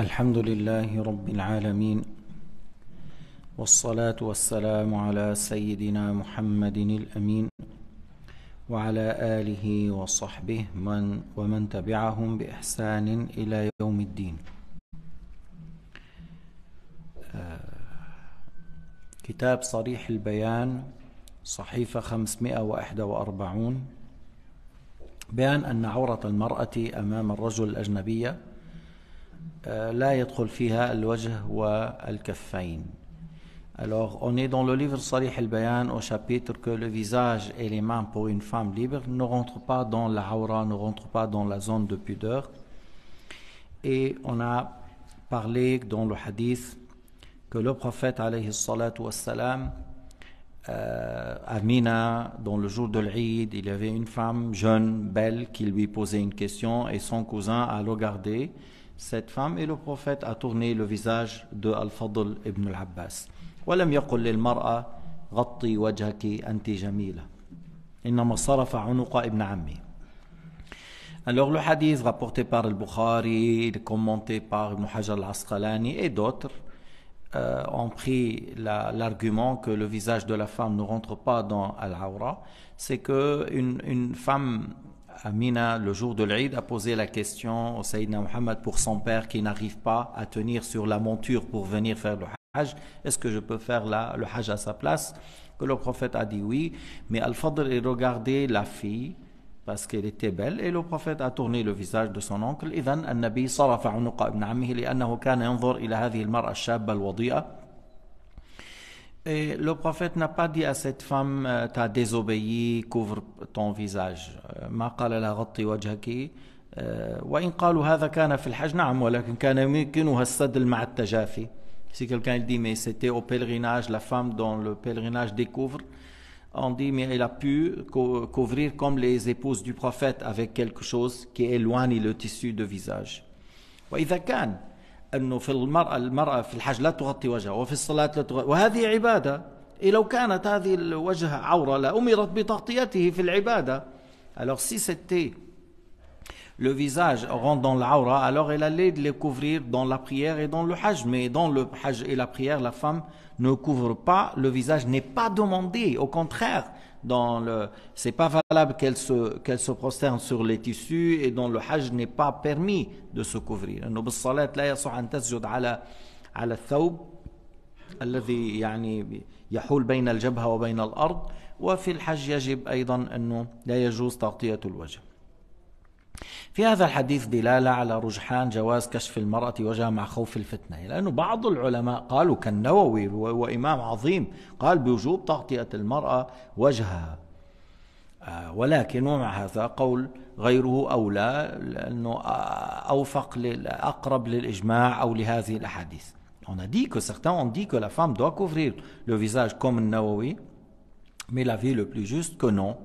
الحمد لله رب العالمين والصلاة والسلام على سيدنا محمد الأمين وعلى آله وصحبه من ومن تبعهم بإحسان إلى يوم الدين آه، كتاب صريح البيان صحيفة 541 بيان أن عورة المرأة أمام الرجل الأجنبية لا euh, يدخل Alors, on est dans le livre Salih al-Bayan au chapitre que le visage et les mains pour une femme libre ne rentrent pas dans la haura ne rentrent pas dans la zone de pudeur. Et on a parlé dans le hadith que le prophète alayhi salatu wassalam, euh, à Mina, dans le jour de l'Eid, il y avait une femme jeune, belle, qui lui posait une question et son cousin a regardé cette femme et le prophète a tourné le visage de Al-Fadl ibn al-Abbas. Alors le hadith rapporté par Al-Bukhari, commenté par Ibn Hajar al-Asqalani et d'autres euh, ont pris l'argument que le visage de la femme ne rentre pas dans Al-Awra, c'est qu'une une femme Amina, le jour de l'Aïd a posé la question au Sayyidina Muhammad pour son père qui n'arrive pas à tenir sur la monture pour venir faire le Hajj. Est-ce que je peux faire le Hajj à sa place Que le prophète a dit oui. Mais Al-Fadr a regardé la fille parce qu'elle était belle et le prophète a tourné le visage de son oncle. إذن et le prophète n'a pas dit à cette femme, euh, t'as désobéi, couvre ton visage. Si quelqu'un dit, mais c'était au pèlerinage, la femme dont le pèlerinage découvre, on dit, mais elle a pu couvrir comme les épouses du prophète avec quelque chose qui éloigne le tissu de visage. Alors si c'était le visage rendant dans l'aura, alors elle allait le couvrir dans la prière et dans le hajj. Mais dans le hajj et la prière, la femme ne couvre pas le visage, n'est pas demandé. Au contraire, dans le, c'est pas valable qu'elle se, qu'elle se prosterne sur les tissus et dont le hajj n'est pas permis de se couvrir. أنه بالصلاة لا يصح أن تسجد على على الثوب الذي يعني يحول بين الجبهة وبين الأرض وفي الحج يجب أيضا أنه لا يجوز تغطية الوجه في هذا الحديث دلالة على رجحان جواز كشف المرأة وجهها مع خوف الفتنة لأن بعض العلماء قالوا كالنووي وإمام عظيم قال بوجوب تغطية المرأة وجهها آه، ولكن ومع هذا قول غيره أولى لأنه أوفق أقرب للإجماع أو لهذه الأحاديث On a dit que certains ont dit que la femme doit couvrir le visage comme Nawawi, mais l'avis le plus juste que non,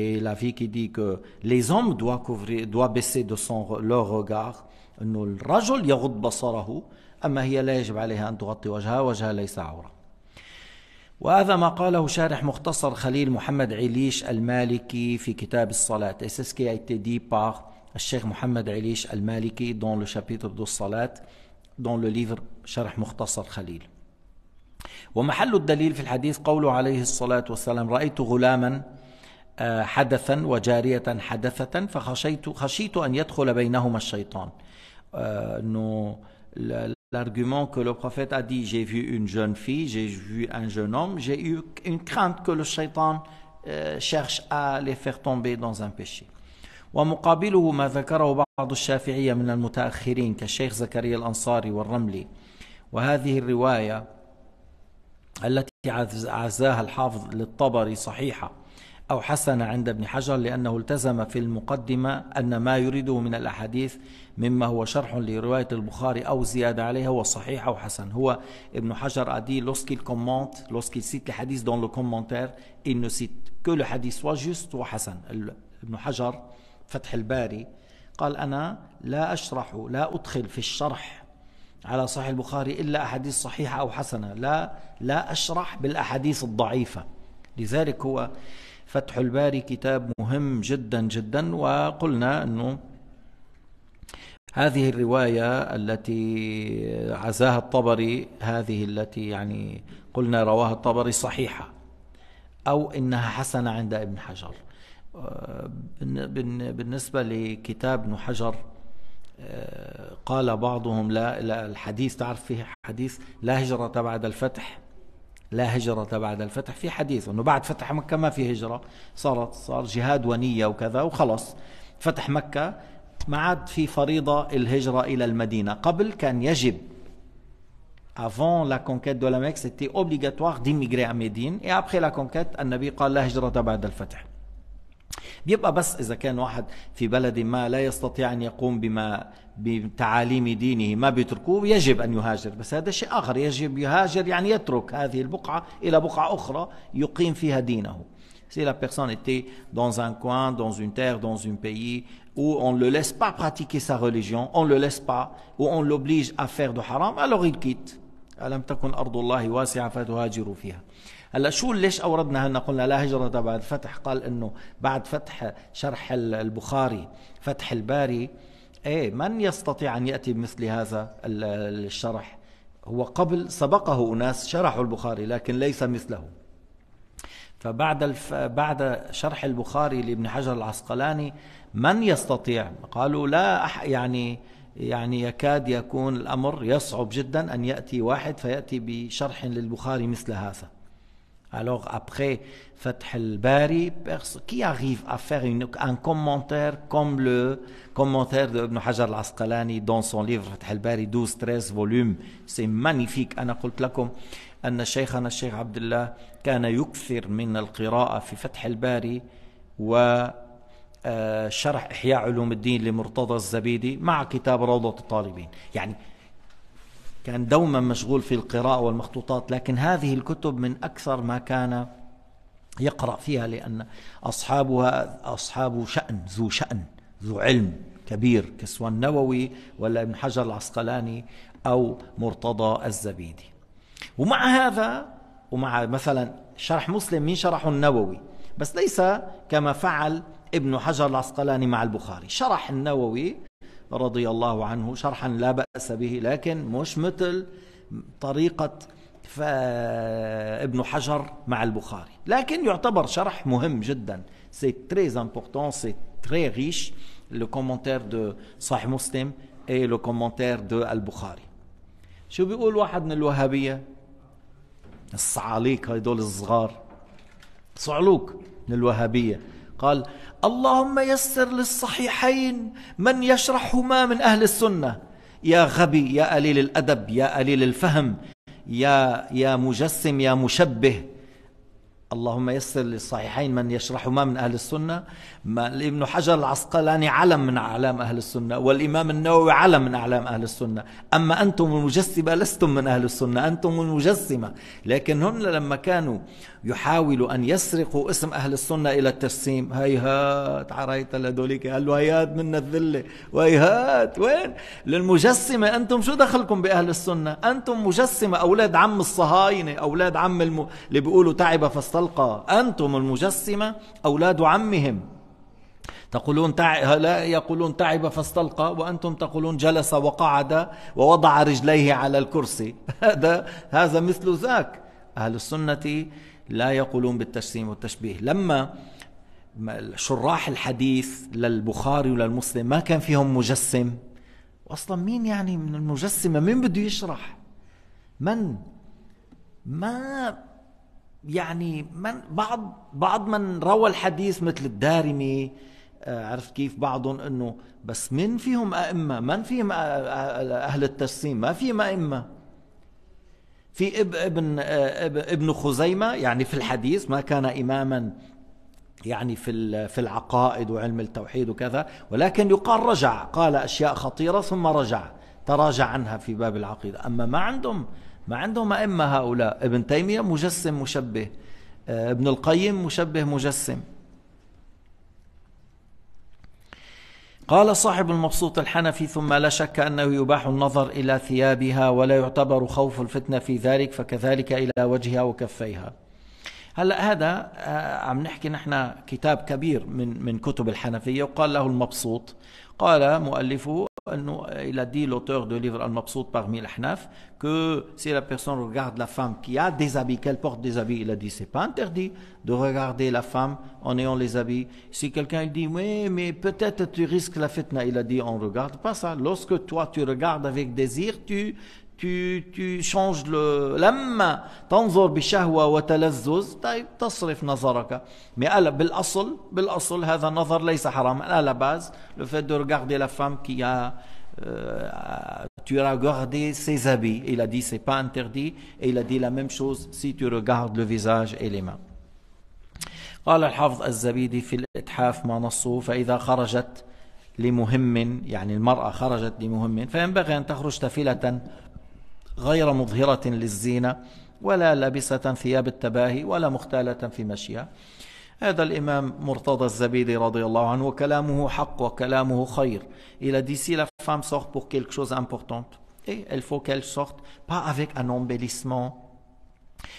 Et la vie qui dit que les hommes doivent, couvrir, doivent baisser de son, leur regard. أنه الرجل يغض بصره أما هي لا يجب عليها أن تغطي وجهها وجهها ليس عورة وهذا ما قاله شارح مختصر خليل محمد عليش المالكي في كتاب الصلاة et c'est ce qui a été dit par الشيخ محمد عليش المالكي dans le chapitre de الصلاة dans le livre شرح مختصر خليل ومحل الدليل في الحديث قوله عليه الصلاة والسلام رأيت غلاما حدثا وجارية حدثة فخشيت خشيت أن يدخل بينهما الشيطان أنه L'argument كو لو بروفيت أدي جي في أون جون في جي في أن جون هوم جي أو أون une كو لو شيطان شيرش أ لي à تومبي دون أن dans ومقابله ما ذكره بعض الشافعية من المتأخرين كالشيخ زكريا الأنصاري والرملي وهذه الرواية التي عزاها الحافظ للطبري صحيحة أو حسن عند ابن حجر لأنه التزم في المقدمة أن ما يريده من الأحاديث مما هو شرح لرواية البخاري أو زيادة عليها هو صحيح أو حسن هو ابن حجر أدي لوسكي الكومنت لوسكي سيت الحديث دون لو كومنتير إنه سيت كل حديث وجست وحسن ابن حجر فتح الباري قال أنا لا أشرح لا أدخل في الشرح على صحيح البخاري إلا أحاديث صحيحة أو حسنة لا لا أشرح بالأحاديث الضعيفة لذلك هو فتح الباري كتاب مهم جدا جدا وقلنا أنه هذه الرواية التي عزاها الطبري هذه التي يعني قلنا رواها الطبري صحيحة أو إنها حسنة عند ابن حجر آه، بالنسبة لكتاب ابن حجر آه، قال بعضهم لا, الحديث تعرف فيه حديث لا هجرة بعد الفتح لا هجرة بعد الفتح في حديث أنه بعد فتح مكة ما في هجرة صارت صار جهاد ونية وكذا وخلص فتح مكة ما عاد في فريضة الهجرة إلى المدينة قبل كان يجب avant la conquête de la Mecque, c'était obligatoire d'immigrer à Médine. Et après la conquete النبي قال لا هجرة بعد الفتح. بيبقى بس إذا كان واحد في بلد ما لا يستطيع أن يقوم بما بتعاليم دينه ما بيتركوه يجب أن يهاجر بس هذا شيء آخر يجب يهاجر يعني يترك هذه البقعة إلى بقعة أخرى يقيم فيها دينه Si la personne était dans un coin, dans une terre, dans un pays où on ne le laisse pas pratiquer sa religion, on ne le laisse pas, où on l'oblige à faire du haram, alors il quitte. هلا شو ليش اوردنا هنا قلنا لا هجره بعد فتح قال انه بعد فتح شرح البخاري فتح الباري ايه من يستطيع ان ياتي بمثل هذا الشرح هو قبل سبقه اناس شرحوا البخاري لكن ليس مثله فبعد الف... بعد شرح البخاري لابن حجر العسقلاني من يستطيع قالوا لا أح... يعني يعني يكاد يكون الامر يصعب جدا ان ياتي واحد فياتي بشرح للبخاري مثل هذا Alors après Fath al-Bari, qui arrive à faire une, un commentaire comme le commentaire de Ibn Hajar al-Asqalani dans son livre Fath al-Bari 12-13 volumes, c'est magnifique. أنا lakum, anna shaykhana شيخنا Abdullah kana yukthir min al-qira'a fi Fath al-Bari wa شرح إحياء علوم الدين لمرتضى الزبيدي مع كتاب روضة الطالبين يعني كان دوما مشغول في القراءة والمخطوطات لكن هذه الكتب من أكثر ما كان يقرأ فيها لأن أصحابها أصحاب شأن ذو شأن ذو علم كبير كسوى النووي ولا ابن حجر العسقلاني أو مرتضى الزبيدي ومع هذا ومع مثلا شرح مسلم مين شرحه النووي بس ليس كما فعل ابن حجر العسقلاني مع البخاري شرح النووي رضي الله عنه شرحا لا بأس به لكن مش مثل طريقة ابن حجر مع البخاري لكن يعتبر شرح مهم جدا سي تري امبورتون سي تري ريش لو commentaire دو صحيح مسلم اي لو commentaire دو البخاري شو بيقول واحد من الوهابية الصعاليك هدول الصغار صعلوك من الوهابية قال اللهم يسر للصحيحين من يشرحهما من أهل السنة يا غبي يا قليل الأدب يا قليل الفهم يا, يا مجسم يا مشبه اللهم يسر للصحيحين من يشرحهما من أهل السنة ما ابن حجر العسقلاني علم من أعلام أهل السنة والإمام النووي علم من أعلام أهل السنة أما أنتم المجسمة لستم من أهل السنة أنتم المجسمة لكن هم لما كانوا يحاول أن يسرقوا اسم أهل السنة إلى التجسيم هيهات عريت لدوليك قال له هيهات منا الذلة وهيهات وين للمجسمة أنتم شو دخلكم بأهل السنة أنتم مجسمة أولاد عم الصهاينة أولاد عم الم... اللي بيقولوا تعب فاستلقى أنتم المجسمة أولاد عمهم تقولون تع... لا يقولون تعب فاستلقى وأنتم تقولون جلس وقعد ووضع رجليه على الكرسي هذا هذا مثل ذاك أهل السنة لا يقولون بالتجسيم والتشبيه لما شراح الحديث للبخاري وللمسلم ما كان فيهم مجسم واصلا مين يعني من المجسمه مين بده يشرح من ما يعني من بعض بعض من روى الحديث مثل الدارمي آه، عرفت كيف بعضهم انه بس من فيهم ائمه من فيهم اهل التجسيم ما فيهم ائمه في ابن آه، ابن خزيمة يعني في الحديث ما كان إماما يعني في في العقائد وعلم التوحيد وكذا ولكن يقال رجع قال أشياء خطيرة ثم رجع تراجع عنها في باب العقيدة أما ما عندهم ما عندهم أئمة هؤلاء ابن تيمية مجسم مشبه آه، ابن القيم مشبه مجسم قال صاحب المبسوط الحنفي ثم لا شك انه يباح النظر الى ثيابها ولا يعتبر خوف الفتنه في ذلك فكذلك الى وجهها وكفيها. هلا هذا آه، عم نحكي نحن كتاب كبير من من كتب الحنفيه وقال له المبسوط قال مؤلفه Euh, il a dit l'auteur du livre Al-Mabsoud parmi les que si la personne regarde la femme qui a des habits, qu'elle porte des habits, il a dit c'est pas interdit de regarder la femme en ayant les habits. Si quelqu'un dit oui, mais peut-être tu risques la fitna, il a dit on regarde pas ça. Lorsque toi tu regardes avec désir, tu, tu, tu changes le tanzur bi shahwa wa talazzuz طيب tasrif نظرك mais ala bil asl bil asl hadha nazar laysa haram ala la base le fait de regarder la femme qui a Euh, tu as regardé ses habits. Il a dit c'est pas interdit et il a dit la même chose si tu regardes le visage et les mains. قال الحافظ الزبيدي في الإتحاف ما نصه فإذا خرجت لمهم يعني المرأة خرجت لمهم فينبغي أن تخرج تفيلة غير مظهرة للزينة ولا ثياب التباهي ولا مختالة في هذا مرتضى رضي الله عنه حق وكلامه خير Il a dit la femme sort pour quelque chose d'important et il faut qu'elle sorte pas avec un embellissement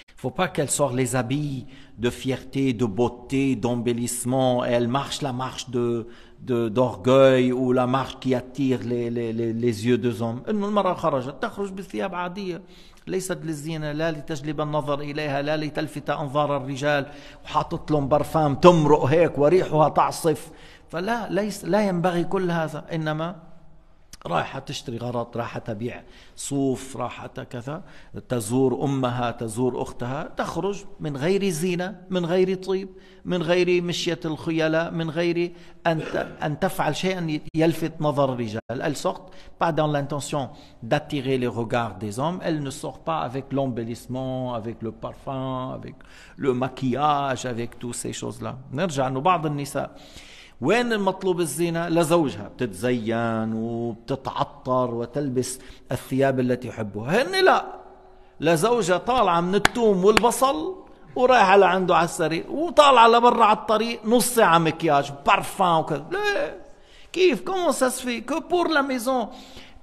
Il faut pas qu'elle sorte les habits de fierté, de beauté, d'embellissement. Elle marche la marche de, d'orgueil ou la marque qui attire les, les, les, les yeux des hommes المرأة خرجت تخرج بثياب عادية ليست للزينة لا لتجلب النظر إليها لا لتلفت أنظار الرجال وحاطط لهم برفان تمرق هيك وريحها تعصف فلا ليس لا ينبغي كل هذا إنما رايحة تشتري غرض رايحة تبيع صوف رايحة كذا تزور أمها تزور أختها تخرج من غير زينة من غير طيب من غير مشية الخيلاء من غير أن أن تفعل شيئا يلفت نظر الرجال elle sort pas dans l'intention d'attirer les regards des hommes elle ne sort pas avec l'embellissement avec le parfum avec le maquillage avec toutes ces choses là نرجع أنه بعض النساء وين المطلوب الزينة لزوجها بتتزين وبتتعطر وتلبس الثياب التي يحبها هن لا لزوجها طالعة من التوم والبصل ورايحة لعنده على السرير وطالعة لبرا على الطريق نص ساعة مكياج بارفان وكذا ليه كيف كومون سا سفي كو بور لا ميزون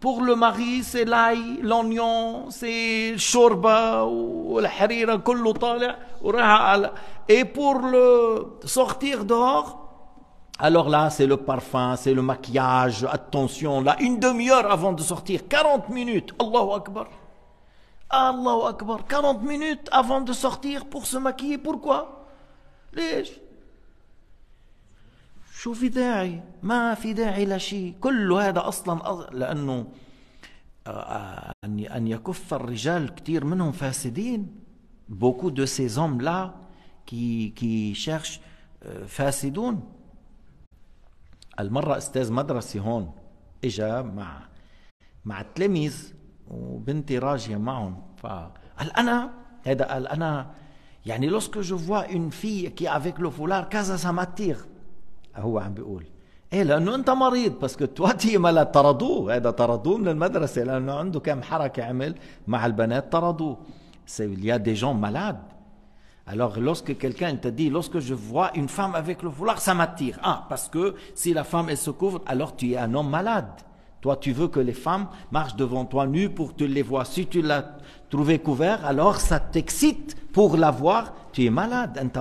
بور لو ماري سي لاي لونيون سي الشوربة والحريرة كله طالع ورايحة على اي بور لو sortir دوغ Alors là, c'est le parfum, c'est le maquillage, attention, là, une demi-heure avant de sortir, 40 minutes, Allahu Akbar. Allahu Akbar, 40 minutes avant de sortir pour se maquiller, pourquoi ليش شو في داعي ما في داعي لشيء كل هذا أصلا لأنه أن يكف الرجال كثير منهم فاسدين beaucoup de ces hommes là qui, qui cherchent euh, فاسدون المرة أستاذ مدرسي هون إجا مع مع التلاميذ وبنتي راجية معهم فقال أنا هذا قال أنا يعني لوسكو جو فوا اون في كي افيك لو فولار كازا سا ماتيغ هو عم بيقول ايه لانه انت مريض باسكو تواتي لا طردوه هذا طردوه من المدرسه لانه عنده كم حركه عمل مع البنات طردوه سي يا دي جون مالاد Alors lorsque quelqu'un te dit, lorsque je vois une femme avec le vouloir, ça m'attire. Ah, parce que si la femme elle se couvre, alors tu es un homme malade. Toi, tu veux que les femmes marchent devant toi nues pour te les voir. Si tu l'as trouvé couvert, alors ça t'excite pour la voir. Tu es malade, anta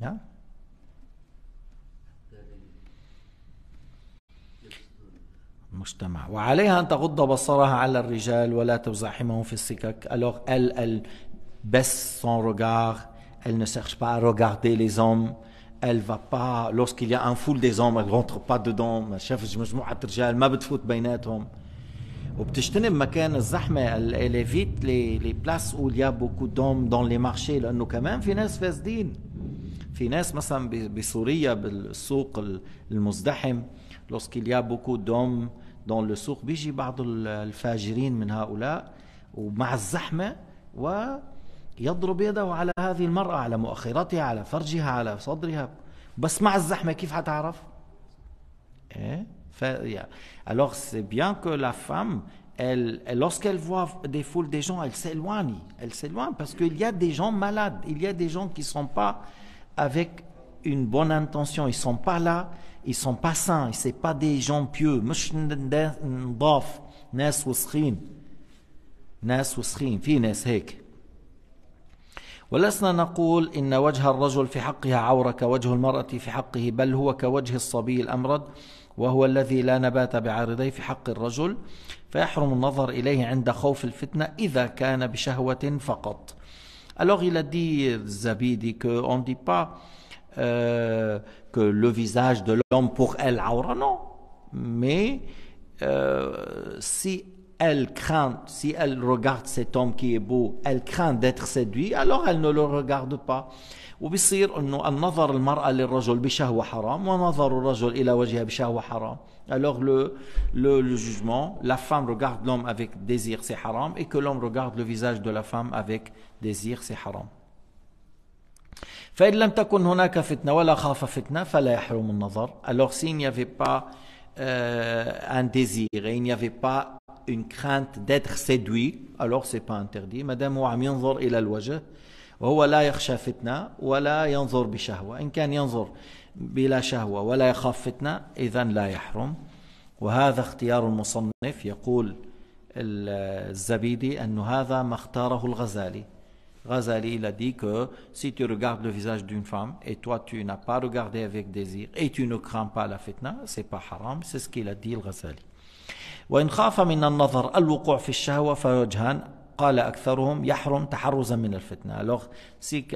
hein? المجتمع وعليها أن تغض بصرها على الرجال ولا تزاحمهم في السكك ألوغ أل أل بس سون روغار أل نسيرش با روغاردي لي زوم أل فا با لوسك إليا أن فول دي زوم أل رونتر با دودون ما شافش مجموعة رجال ما بتفوت بيناتهم وبتجتنب مكان الزحمة اللي فيت لي لي بلاس أو يا بوكو دوم دون لي مارشي لأنه كمان في ناس فاسدين في ناس مثلا بسوريا بالسوق المزدحم لوسك إليا بوكو دوم دون لو سوق بيجي بعض الفاجرين من هؤلاء ومع الزحمه ويضرب يده على هذه المراه على مؤخرتها على Alors c'est bien que la femme, elle, lorsqu'elle voit des foules des gens, elle s'éloigne. Elle s'éloigne parce qu'il y a des gens malades, il y a des gens qui ne sont pas avec une bonne intention, ils ne sont pas là ils sont pas saints, sont pas des gens pieux. مش نضاف ناس وسخين ناس وسخين في ناس هيك ولسنا نقول إن وجه الرجل في حقها عورة كوجه المرأة في حقه بل هو كوجه الصبي الأمرد وهو الذي لا نبات بعارضيه في حق الرجل فيحرم النظر إليه عند خوف الفتنة إذا كان بشهوة فقط Alors il a dit Zabidi qu'on ne dit pas euh, le visage de l'homme pour elle, aura, non. Mais euh, si elle craint, si elle regarde cet homme qui est beau, elle craint d'être séduite, alors elle ne le regarde pas. alors le le, le jugement la femme regarde l'homme avec désir c'est haram et que l'homme regarde le visage de la femme avec désir c'est haram فإن لم تكن هناك فتنة ولا خاف فتنة فلا يحرم النظر alors s'il n'y avait pas euh, un désir et il n'y avait pas une crainte d'être séduit alors c'est pas interdit مدام هو عم ينظر إلى الوجه وهو لا يخشى فتنة ولا ينظر بشهوة إن كان ينظر بلا شهوة ولا يخاف فتنة إذا لا يحرم وهذا اختيار المصنف يقول الزبيدي أن هذا ما اختاره الغزالي Razali, il a dit que si tu regardes le visage d'une femme et toi tu n'as pas regardé avec désir et tu ne crains pas la fitna, c'est pas haram, c'est ce qu'il a dit le Alors, si,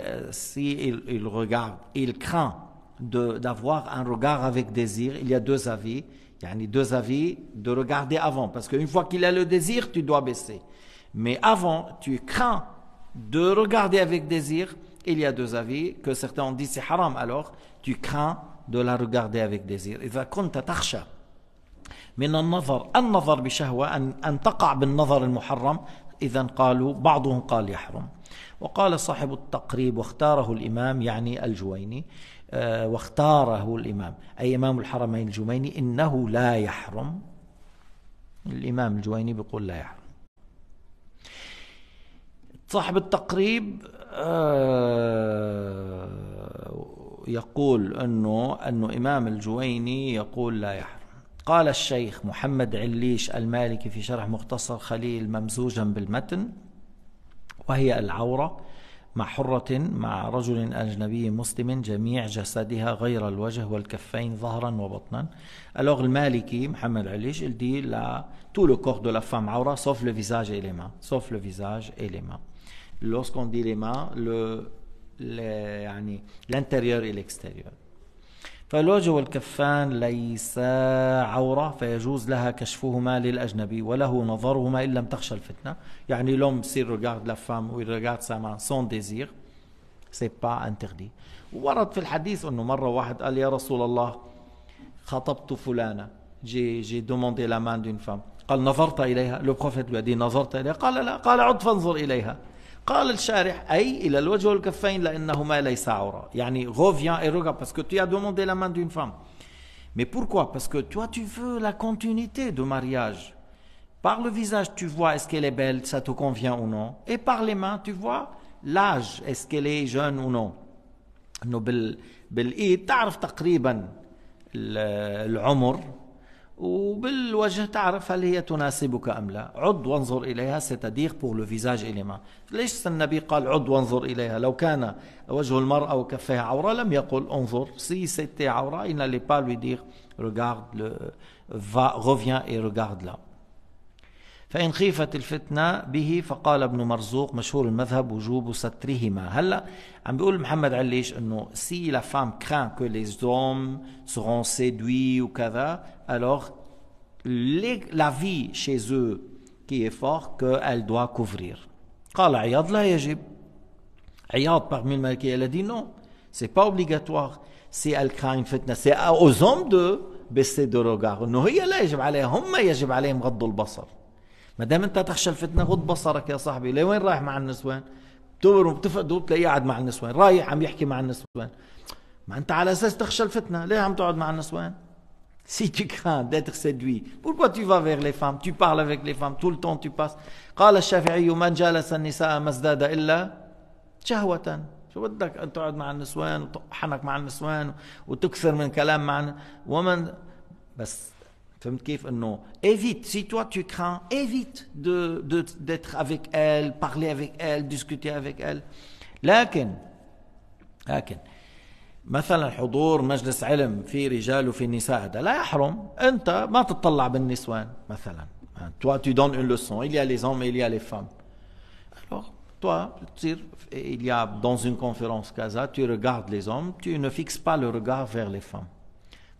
il, regarde, il craint d'avoir un regard avec désir, il y a deux avis. Il y a deux avis de regarder avant. Parce qu'une fois qu'il a le désir, tu dois baisser. Mais avant, tu crains de regarder avec désir, il y a deux avis que certains ont dit c'est haram alors tu crains de la regarder avec désir. إذا كنت تخشى من النظر النظر بشهوة أن, أن تقع بالنظر المحرم إذا قالوا بعضهم قال يحرم وقال صاحب التقريب واختاره الإمام يعني الجويني واختاره الإمام أي إمام الحرمين الجويني إنه لا يحرم الإمام الجويني بيقول لا يحرم صاحب التقريب آه، يقول أنه أنه إمام الجويني يقول لا يحرم قال الشيخ محمد عليش المالكي في شرح مختصر خليل ممزوجا بالمتن وهي العورة مع حرة مع رجل أجنبي مسلم جميع جسدها غير الوجه والكفين ظهرا وبطنا ألوغ المالكي محمد عليش il dit la, tout le corps de la عورة سوف لو فيزاج et les mains sauf le lorsqu'on dit les mains le l'intérieur et l'extérieur فالوجه والكفان ليس عورة فيجوز لها كشفهما للأجنبي وله نظرهما إن لم تخشى الفتنة يعني لوم سي regarde لا فام وي il regarde sa main sans désir c'est ورد في الحديث أنه مرة واحد قال يا رسول الله خطبت فلانة جي جي دوموندي لا مان دون فام قال نظرت إليها لو بروفيت lui نظرت إليها قال لا قال عد فانظر إليها قال الشارح اي الى الوجه والكفين لانهما ليس يعني reviens et regarde parce que tu as demandé la main d'une femme mais pourquoi Parce que toi, tu veux la continuité de mariage. Par le visage, tu vois est-ce qu'elle est belle, ça te convient ou non. Et par les mains, tu vois l'âge, est-ce qu'elle est jeune ou non. à peu تقريبا l'âge. وبالوجه تعرف هل هي تناسبك أم لا عد وانظر إليها ستديق بور لو فيزاج اليما ليش النبي قال عد وانظر إليها لو كان وجه المرأة وكفها عورة لم يقل انظر سي سيتي عورة ان لي با لو دير ريغارد لو va, reviens et regarde là فإن خيفت الفتنة به فقال ابن مرزوق مشهور المذهب وجوب سترهما هلا عم بيقول محمد عليش انه سي لا فام كران كو لي زوم سورون سيدوي وكذا ألوغ لا في chez eux كي اي فور كو ال دوا كوفرير قال عياض لا يجب عياض parmi الملكية الذي نو سي با اوبليغاتوار سي ال كراين فتنة سي اوزوم دو بيسي دو روغار انه هي لا يجب عليها هم يجب عليهم غض البصر ما دام انت تخشى الفتنه غض بصرك يا صاحبي لوين رايح مع النسوان بتمر وبتفقد وبتلاقيه قاعد مع النسوان رايح عم يحكي مع النسوان ما انت على اساس تخشى الفتنه ليه عم تقعد مع النسوان Si tu crains d'être séduit, pourquoi tu vas vers les femmes Tu parles avec les femmes, tout le temps tu passes. قال الشافعي من جالس النساء ما ازداد إلا شهوة شو بدك أن تقعد مع النسوان وتطحنك مع النسوان وتكثر من كلام مع ومن بس Évite, si toi tu crains, évite d'être avec elle, parler avec elle, discuter avec elle. مثلا حضور مجلس علم رجال نساء لا يحرم انت toi tu donnes une leçon il y a les hommes et il y a les femmes alors toi il y a dans une conférence casa tu regardes les hommes tu ne fixes pas le regard vers les femmes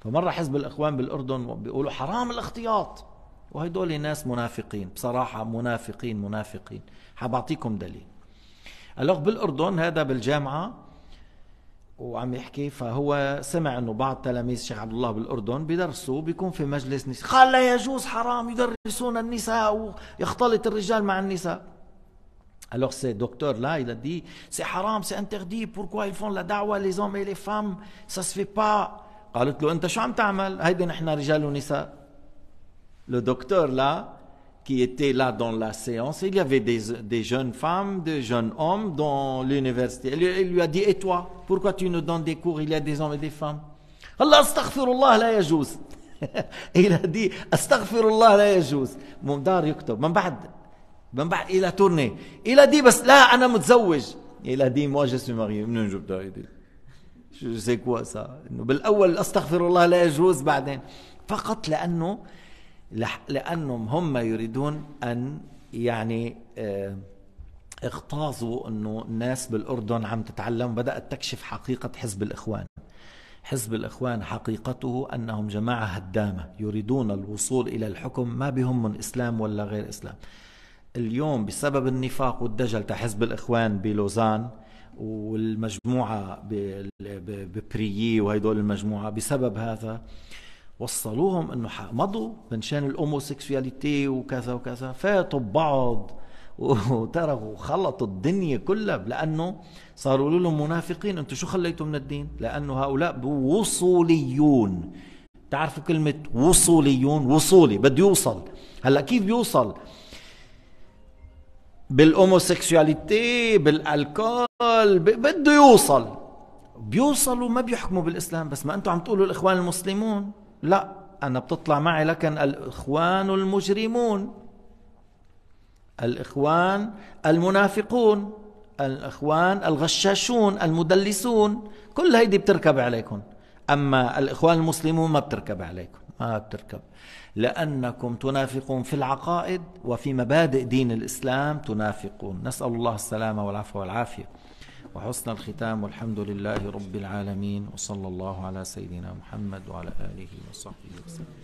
فمرة حزب الإخوان بالأردن بيقولوا حرام الاختياط وهدول ناس منافقين بصراحة منافقين منافقين حبعطيكم دليل الأخ بالأردن هذا بالجامعة وعم يحكي فهو سمع انه بعض تلاميذ الشيخ عبد الله بالاردن بيدرسوا بيكون في مجلس نساء قال لا يجوز حرام يدرسون النساء ويختلط الرجال مع النساء Alors سي docteur-là, il a dit, c'est haram, c'est interdit, pourquoi ils font la dawa, les hommes et les femmes, ça se fait pas. قالت له انت شو عم تعمل هيدي نحن رجال ونساء le docteur là qui était là dans la séance il y avait des, des jeunes femmes des jeunes hommes dans l'université il, lui a dit et toi pourquoi tu nous donnes des cours il y a des hommes et des femmes Allah astaghfirullah la yajouz il a dit astaghfirullah la yajouz mon dar يكتب il a tourné il a dit là, لا انا متزوج il a dit moi je suis marié زي انه بالاول استغفر الله لا يجوز بعدين فقط لانه لانهم هم يريدون ان يعني آه، اغتاظوا انه الناس بالاردن عم تتعلم بدات تكشف حقيقه حزب الاخوان حزب الاخوان حقيقته انهم جماعه هدامه يريدون الوصول الى الحكم ما بهم من اسلام ولا غير اسلام اليوم بسبب النفاق والدجل تاع حزب الاخوان بلوزان والمجموعة ببريي وهدول المجموعة بسبب هذا وصلوهم انه مضوا منشان الاوموسيكسواليتي وكذا وكذا فاتوا ببعض وتركوا خلطوا الدنيا كلها لانه صاروا لهم منافقين انتم شو خليتوا من الدين لانه هؤلاء وصوليون تعرفوا كلمة وصوليون وصولي بده يوصل هلا كيف بيوصل بالأوموسيكسواليتي بالألكول بده يوصل بيوصلوا ما بيحكموا بالإسلام بس ما أنتم عم تقولوا الإخوان المسلمون لا أنا بتطلع معي لكن الإخوان المجرمون الإخوان المنافقون الإخوان الغشاشون المدلسون كل هيدي بتركب عليكم أما الإخوان المسلمون ما بتركب عليكم ما بتركب لأنكم تنافقون في العقائد وفي مبادئ دين الإسلام تنافقون نسأل الله السلامة والعفو والعافية وحسن الختام والحمد لله رب العالمين وصلى الله على سيدنا محمد وعلى آله وصحبه وسلم